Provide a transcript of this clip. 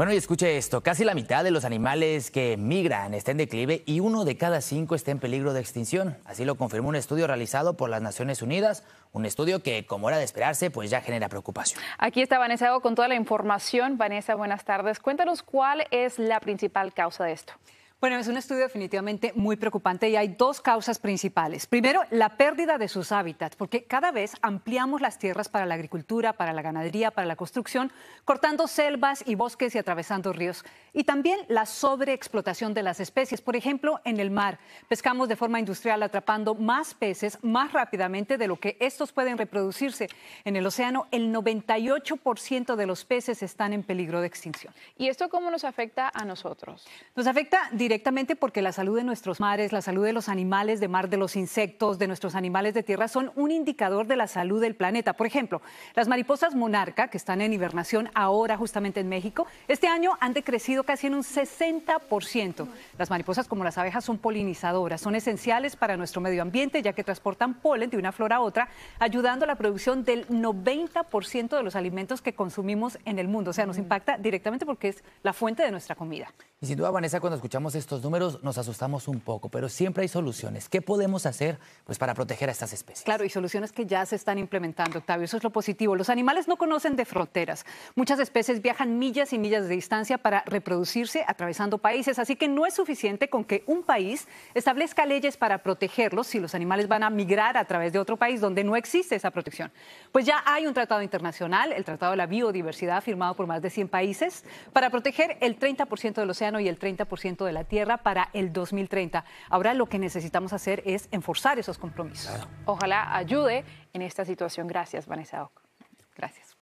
Bueno, y escuche esto, casi la mitad de los animales que migran está en declive y uno de cada cinco está en peligro de extinción. Así lo confirmó un estudio realizado por las Naciones Unidas, un estudio que, como era de esperarse, pues ya genera preocupación. Aquí está Vanessa Hago con toda la información. Vanessa, buenas tardes. Cuéntanos cuál es la principal causa de esto. Bueno, es un estudio definitivamente muy preocupante y hay dos causas principales. Primero, la pérdida de sus hábitats, porque cada vez ampliamos las tierras para la agricultura, para la ganadería, para la construcción, cortando selvas y bosques y atravesando ríos. Y también la sobreexplotación de las especies. Por ejemplo, en el mar, pescamos de forma industrial atrapando más peces más rápidamente de lo que estos pueden reproducirse. En el océano, el 98% de los peces están en peligro de extinción. ¿Y esto cómo nos afecta a nosotros? Nos afecta directamente porque la salud de nuestros mares, la salud de los animales de mar, de los insectos, de nuestros animales de tierra son un indicador de la salud del planeta. Por ejemplo, las mariposas monarca, que están en hibernación ahora justamente en México, este año han decrecido casi en un 60%. Las mariposas, como las abejas, son polinizadoras, son esenciales para nuestro medio ambiente, ya que transportan polen de una flor a otra, ayudando a la producción del 90% de los alimentos que consumimos en el mundo. O sea, nos mm. impacta directamente porque es la fuente de nuestra comida. Y sin duda, Vanessa, cuando escuchamos estos números nos asustamos un poco, pero siempre hay soluciones. ¿Qué podemos hacer pues, para proteger a estas especies? Claro, y soluciones que ya se están implementando, Octavio. Eso es lo positivo. Los animales no conocen de fronteras. Muchas especies viajan millas y millas de distancia para reproducirse atravesando países, así que no es suficiente con que un país establezca leyes para protegerlos si los animales van a migrar a través de otro país donde no existe esa protección. Pues ya hay un tratado internacional, el Tratado de la Biodiversidad, firmado por más de 100 países, para proteger el 30% del océano y el 30% de la Tierra para el 2030. Ahora lo que necesitamos hacer es enforzar esos compromisos. Ojalá ayude en esta situación. Gracias, Vanessa Ock. Gracias.